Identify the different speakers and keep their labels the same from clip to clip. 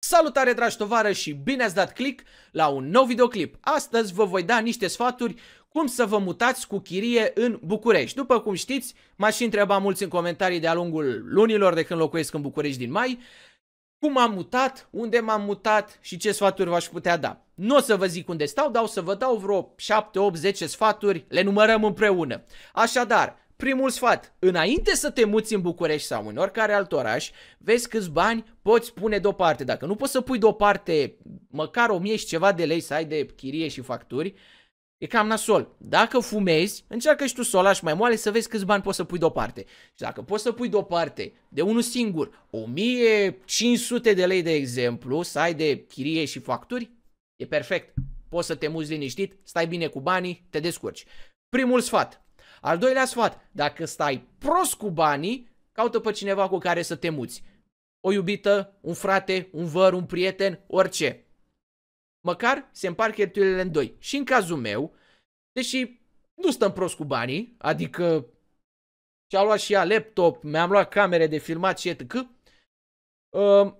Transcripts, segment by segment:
Speaker 1: Salutare dragi tovară și bine ați dat click la un nou videoclip. Astăzi vă voi da niște sfaturi cum să vă mutați cu chirie în București. După cum știți, m-aș și întreba mulți în comentarii de-a lungul lunilor de când locuiesc în București din mai, cum am mutat, unde m-am mutat și ce sfaturi v-aș putea da. Nu o să vă zic unde stau, dar o să vă dau vreo 7, 8, 10 sfaturi, le numărăm împreună. Așadar, primul sfat, înainte să te muți în București sau în oricare alt oraș, vezi câți bani poți pune deoparte. Dacă nu poți să pui deoparte măcar 1000 și ceva de lei să ai de chirie și facturi, E cam nasol. Dacă fumezi, încearcă și tu să o lași mai moale să vezi câți bani poți să pui deoparte. Și dacă poți să pui deoparte de unul singur 1500 de lei de exemplu, să ai de chirie și facturi, e perfect. Poți să te muți liniștit, stai bine cu banii, te descurci. Primul sfat, al doilea sfat, dacă stai prost cu banii, caută pe cineva cu care să te muți. O iubită, un frate, un văr, un prieten, orice. Măcar se împar cheltuielile în doi. Și în cazul meu, deși nu stăm prost cu banii, adică și-a luat și ea laptop, mi-am luat camere de filmat și etc. Uh,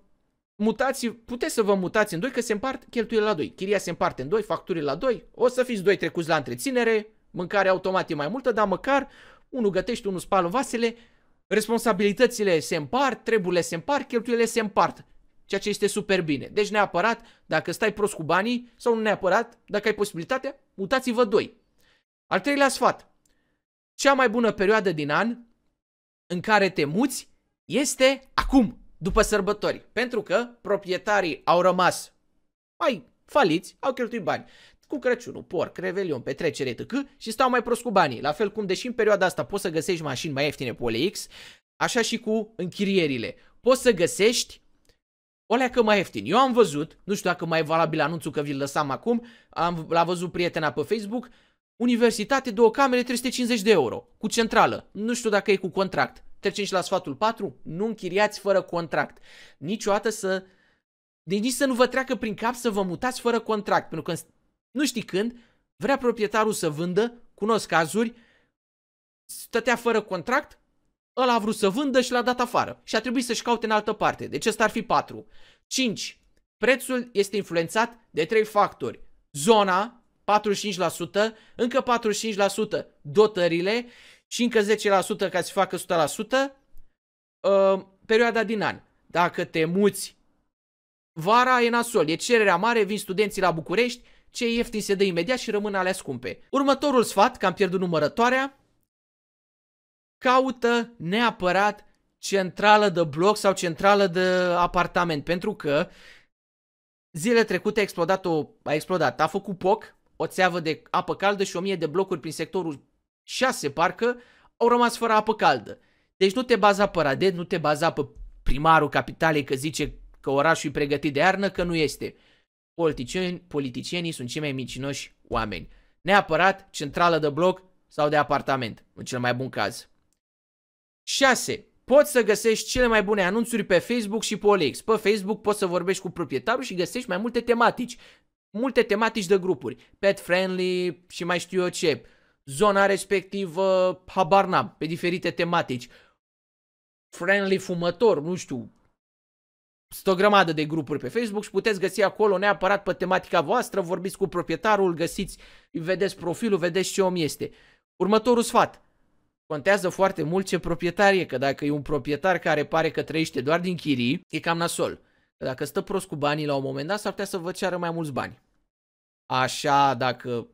Speaker 1: mutați, puteți să vă mutați în doi, că se împart cheltuielile la doi. Chiria se împarte în doi, facturile la doi, o să fiți doi trecuți la întreținere, mâncare automat e mai multă, dar măcar unul gătește, unul spală vasele, responsabilitățile se împart, treburile se împart, cheltuielile se împart, ceea ce este super bine. Deci neapărat, dacă stai prost cu banii sau nu neapărat, dacă ai posibilitatea, mutați-vă doi. Al treilea sfat, cea mai bună perioadă din an în care te muți este acum, după sărbători, pentru că proprietarii au rămas mai faliți, au cheltuit bani cu Crăciunul, porc, revelion, petrecere, etc. și stau mai prost cu banii. La fel cum, deși în perioada asta poți să găsești mașini mai ieftine pe OLX, așa și cu închirierile. Poți să găsești o leacă mai ieftin. Eu am văzut, nu știu dacă mai e valabil anunțul că vi-l lăsam acum, am, l-a văzut prietena pe Facebook, universitate, două camere, 350 de euro, cu centrală. Nu știu dacă e cu contract. Trecem și la sfatul 4, nu închiriați fără contract. Niciodată să... Deci nici să nu vă treacă prin cap să vă mutați fără contract, pentru că nu știi când, vrea proprietarul să vândă, cunosc cazuri, stătea fără contract, ăla a vrut să vândă și l-a dat afară și a trebuit să-și caute în altă parte. Deci ăsta ar fi 4. 5. Prețul este influențat de 3 factori. Zona, 45%, încă 45% dotările și încă 10% ca să facă 100% uh, perioada din an. Dacă te muți vara e nasol, e cererea mare, vin studenții la București, ce ieftin se dă imediat și rămân alea scumpe. Următorul sfat, că am pierdut numărătoarea, caută neapărat centrală de bloc sau centrală de apartament, pentru că zile trecute a explodat, o, a explodat, a făcut poc, o țeavă de apă caldă și o mie de blocuri prin sectorul 6, parcă, au rămas fără apă caldă. Deci nu te baza pe Radet, nu te baza pe primarul capitalei că zice că orașul e pregătit de iarnă, că nu este politicieni, politicienii sunt cei mai mincinoși oameni. Neapărat centrală de bloc sau de apartament, în cel mai bun caz. 6. Poți să găsești cele mai bune anunțuri pe Facebook și pe OLX. Pe Facebook poți să vorbești cu proprietarul și găsești mai multe tematici. Multe tematici de grupuri. Pet friendly și mai știu eu ce. Zona respectivă, habar n-am, pe diferite tematici. Friendly fumător, nu știu, sunt o grămadă de grupuri pe Facebook și puteți găsi acolo neapărat pe tematica voastră, vorbiți cu proprietarul, găsiți, vedeți profilul, vedeți ce om este. Următorul sfat. Contează foarte mult ce proprietar e, că dacă e un proprietar care pare că trăiește doar din chirii, e cam nasol. Că dacă stă prost cu banii la un moment dat, s-ar putea să vă ceară mai mulți bani. Așa, dacă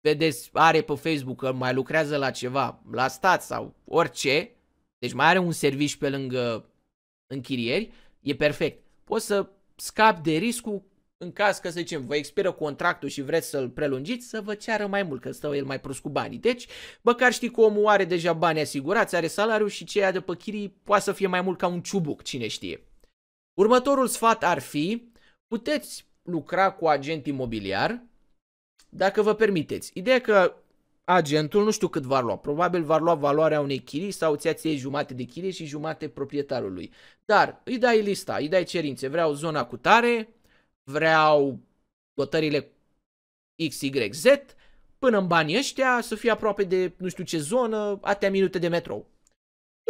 Speaker 1: vedeți, are pe Facebook că mai lucrează la ceva, la stat sau orice, deci mai are un serviciu pe lângă închirieri, E perfect. Poți să scapi de riscul în caz că, să zicem, vă expiră contractul și vreți să-l prelungiți, să vă ceară mai mult, că stă el mai prost cu banii. Deci, măcar știi că omul are deja bani asigurați, are salariu și ceea de pe chirii poate să fie mai mult ca un ciubuc, cine știe. Următorul sfat ar fi, puteți lucra cu agent imobiliar, dacă vă permiteți. Ideea că agentul nu știu cât va lua, probabil va lua valoarea unei chirii sau ți-a ție jumate de chirie și jumate proprietarului. Dar îi dai lista, îi dai cerințe, vreau zona cu tare, vreau bătările XYZ, până în banii ăștia să fie aproape de nu știu ce zonă, atâtea minute de metrou.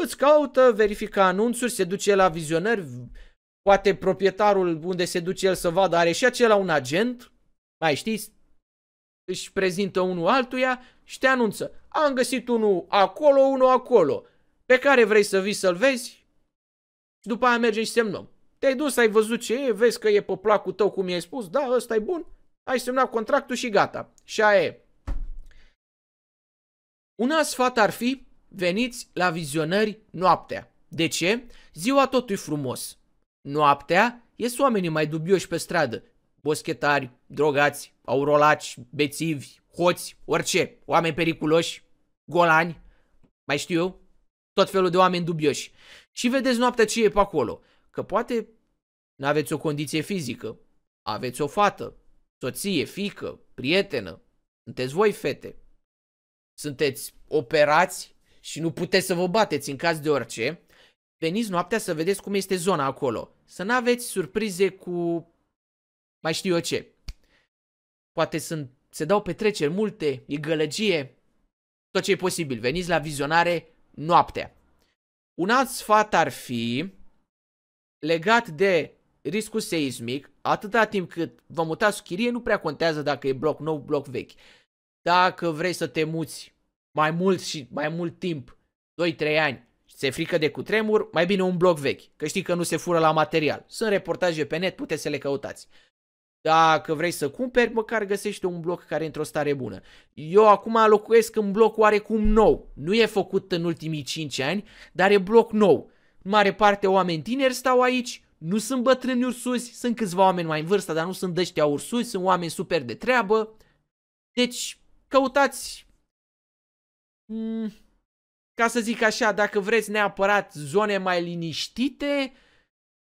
Speaker 1: Îți caută, verifică anunțuri, se duce la vizionări, poate proprietarul unde se duce el să vadă are și acela un agent, mai știți, își prezintă unul altuia și te anunță. Am găsit unul acolo, unul acolo. Pe care vrei să vii să-l vezi? Și după aia mergem și semnăm. Te-ai dus, ai văzut ce e, vezi că e pe placul tău cum i-ai spus, da, ăsta e bun, ai semnat contractul și gata. Și aia e. Un alt sfat ar fi, veniți la vizionări noaptea. De ce? Ziua totul e frumos. Noaptea ies oamenii mai dubioși pe stradă boschetari, drogați, aurolaci, bețivi, hoți, orice, oameni periculoși, golani, mai știu eu, tot felul de oameni dubioși. Și vedeți noaptea ce e pe acolo. Că poate nu aveți o condiție fizică, aveți o fată, soție, fică, prietenă, sunteți voi fete, sunteți operați și nu puteți să vă bateți în caz de orice, veniți noaptea să vedeți cum este zona acolo. Să nu aveți surprize cu mai știu eu ce. Poate sunt, se dau petreceri multe, e gălăgie, tot ce e posibil. Veniți la vizionare noaptea. Un alt sfat ar fi legat de riscul seismic, atâta timp cât vă mutați cu chirie, nu prea contează dacă e bloc nou, bloc vechi. Dacă vrei să te muți mai mult și mai mult timp, 2-3 ani, se frică de cutremur, mai bine un bloc vechi, că știi că nu se fură la material. Sunt reportaje pe net, puteți să le căutați dacă vrei să cumperi, măcar găsește un bloc care e într-o stare bună. Eu acum locuiesc în bloc oarecum nou. Nu e făcut în ultimii 5 ani, dar e bloc nou. În mare parte oameni tineri stau aici, nu sunt bătrâni ursuzi, sunt câțiva oameni mai în vârstă, dar nu sunt dăștia ursuzi, sunt oameni super de treabă. Deci, căutați, mm, ca să zic așa, dacă vreți neapărat zone mai liniștite,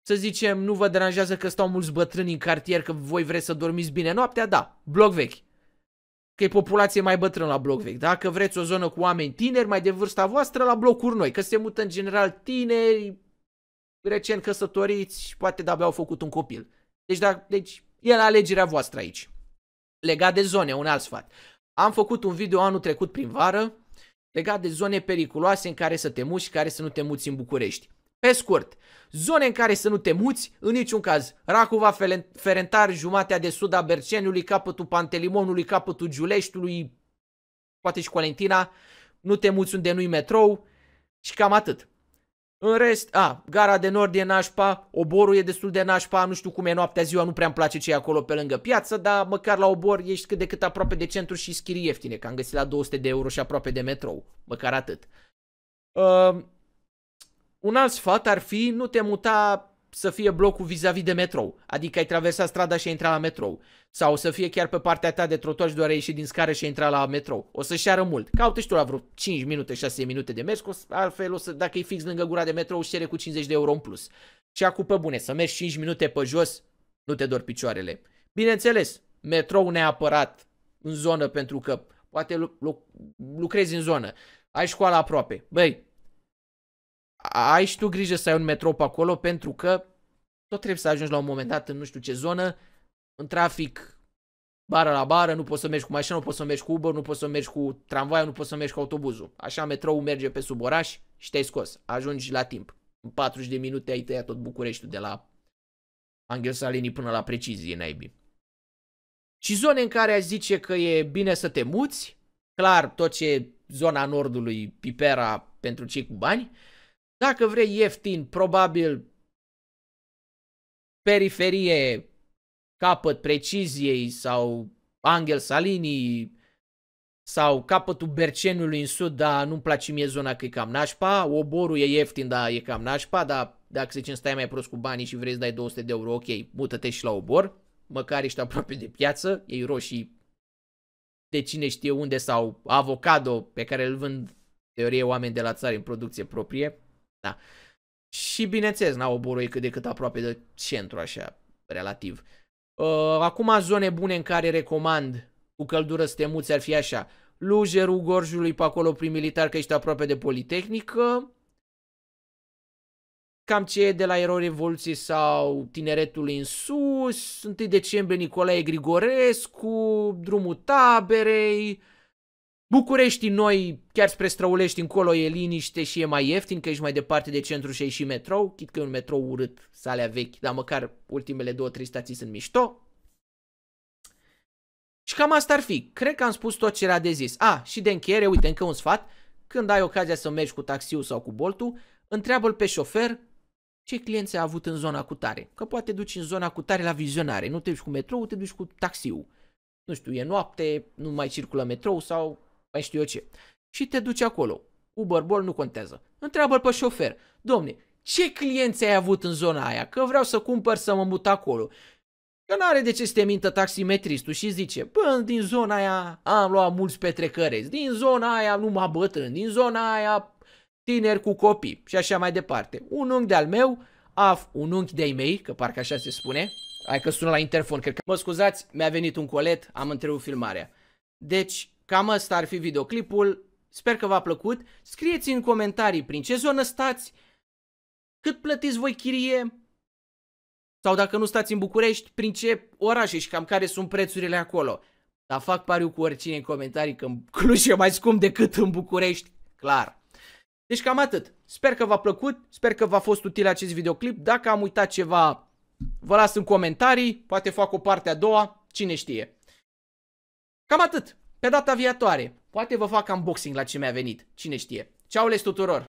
Speaker 1: să zicem, nu vă deranjează că stau mulți bătrâni în cartier, că voi vreți să dormiți bine noaptea, da, bloc vechi. Că e populație mai bătrână la bloc vechi. Dacă vreți o zonă cu oameni tineri, mai de vârsta voastră, la blocuri noi, că se mută în general tineri, recent căsătoriți și poate de-abia au făcut un copil. Deci, da, deci e la alegerea voastră aici. Legat de zone, un alt sfat. Am făcut un video anul trecut prin vară legat de zone periculoase în care să te muți și care să nu te muți în București. Pe scurt, zone în care să nu te muți, în niciun caz. Racova, Ferentar, jumatea de sud a Berceniului, capătul Pantelimonului, capătul Giuleștiului, poate și Colentina, nu te muți unde nu-i metrou și cam atât. În rest, a, gara de nord e nașpa, oborul e destul de nașpa, nu știu cum e noaptea, ziua, nu prea-mi place ce e acolo pe lângă piață, dar măcar la obor ești cât de cât aproape de centru și schirii ieftine, că am găsit la 200 de euro și aproape de metrou, măcar atât. Uh, un alt sfat ar fi nu te muta să fie blocul vis-a-vis de metrou, adică ai traversat strada și ai intrat la metrou. Sau să fie chiar pe partea ta de trotuar și doar ai ieșit din scară și ai intrat la metrou. O să șeară mult. Caută și tu la vreo 5 minute, 6 minute de mers, altfel o să, dacă e fix lângă gura de metrou, își cere cu 50 de euro în plus. Și acum pe bune, să mergi 5 minute pe jos, nu te dor picioarele. Bineînțeles, metrou neapărat în zonă pentru că poate lu- lu- lucrezi în zonă, ai școala aproape. Băi, ai și tu grijă să ai un metrou pe acolo pentru că tot trebuie să ajungi la un moment dat în nu știu ce zonă, în trafic bară la bară, nu poți să mergi cu mașina, nu poți să mergi cu Uber, nu poți să mergi cu tramvaiul, nu poți să mergi cu autobuzul. Așa metrou merge pe sub oraș și te-ai scos, ajungi la timp. În 40 de minute ai tăiat tot Bucureștiul de la Angel Salini până la precizie naibii. Și zone în care aș zice că e bine să te muți, clar tot ce e zona nordului, Pipera pentru cei cu bani, dacă vrei ieftin, probabil periferie, capăt preciziei sau Angel Salini sau capătul Bercenului în sud, dar nu-mi place mie zona că e cam nașpa, oborul e ieftin, dar e cam nașpa, dar dacă se zicem stai mai prost cu banii și vrei să dai 200 de euro, ok, mută-te și la obor, măcar ești aproape de piață, ei roșii de cine știe unde sau avocado pe care îl vând teorie oameni de la țară în producție proprie, da. Și bineînțeles, n-au oboroi cât de cât aproape de centru, așa, relativ. Uh, acum zone bune în care recomand cu căldură muți ar fi așa. Lujerul Gorjului pe acolo prin militar că ești aproape de Politehnică. Cam ce e de la Ero Revoluției sau tineretul în sus, 1 decembrie Nicolae Grigorescu, drumul taberei, București noi, chiar spre Străulești încolo e liniște și e mai ieftin, că ești mai departe de centru și ai și metrou, chit că e un metrou urât, salea vechi, dar măcar ultimele două, trei stații sunt mișto. Și cam asta ar fi. Cred că am spus tot ce era de zis. A, și de încheiere, uite, încă un sfat. Când ai ocazia să mergi cu taxiul sau cu boltul, întreabă-l pe șofer ce clienți a avut în zona cu tare. Că poate duci în zona cu tare la vizionare. Nu te duci cu metrou, te duci cu taxiul. Nu știu, e noapte, nu mai circulă metrou sau mai știu eu ce. Și te duci acolo. Uber, bol, nu contează. Întreabă-l pe șofer. Domne, ce clienți ai avut în zona aia? Că vreau să cumpăr să mă mut acolo. Că n-are de ce să te mintă taximetristul și zice, bă, din zona aia am luat mulți petrecăreți, din zona aia numai bătrân, din zona aia tineri cu copii și așa mai departe. Un unghi de-al meu, af, un unghi de-ai mei, că parcă așa se spune, hai că sună la interfon, cred că... Mă scuzați, mi-a venit un colet, am întrerupt filmarea. Deci, Cam asta ar fi videoclipul, sper că v-a plăcut. Scrieți în comentarii prin ce zonă stați, cât plătiți voi chirie, sau dacă nu stați în București, prin ce orașe și cam care sunt prețurile acolo. Dar fac pariu cu oricine în comentarii că în Cluj e mai scump decât în București, clar. Deci cam atât. Sper că v-a plăcut, sper că v-a fost util acest videoclip. Dacă am uitat ceva, vă las în comentarii, poate fac o parte a doua, cine știe. Cam atât. Pe data viitoare, poate vă fac unboxing la ce mi-a venit, cine știe. les tuturor!